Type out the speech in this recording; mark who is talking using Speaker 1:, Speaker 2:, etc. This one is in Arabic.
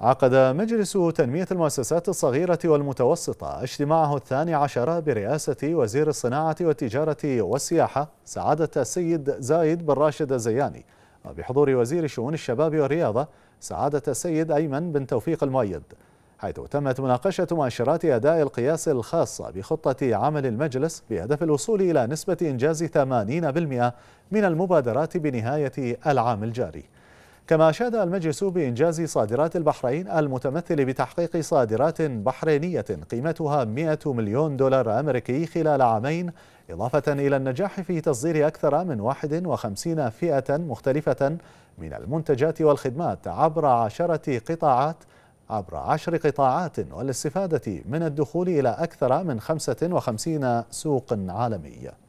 Speaker 1: عقد مجلس تنمية المؤسسات الصغيرة والمتوسطة اجتماعه الثاني عشر برئاسة وزير الصناعة والتجارة والسياحة سعادة السيد زايد بن راشد الزياني وبحضور وزير شؤون الشباب والرياضة سعادة السيد أيمن بن توفيق المؤيد حيث تمت مناقشة مؤشرات أداء القياس الخاصة بخطة عمل المجلس بهدف الوصول إلى نسبة إنجاز 80% من المبادرات بنهاية العام الجاري كما أشاد المجلس بإنجاز صادرات البحرين المتمثل بتحقيق صادرات بحرينية قيمتها 100 مليون دولار أمريكي خلال عامين إضافة إلى النجاح في تصدير أكثر من 51 فئة مختلفة من المنتجات والخدمات عبر عشرة قطاعات عبر عشر قطاعات والاستفادة من الدخول إلى أكثر من 55 سوق عالمي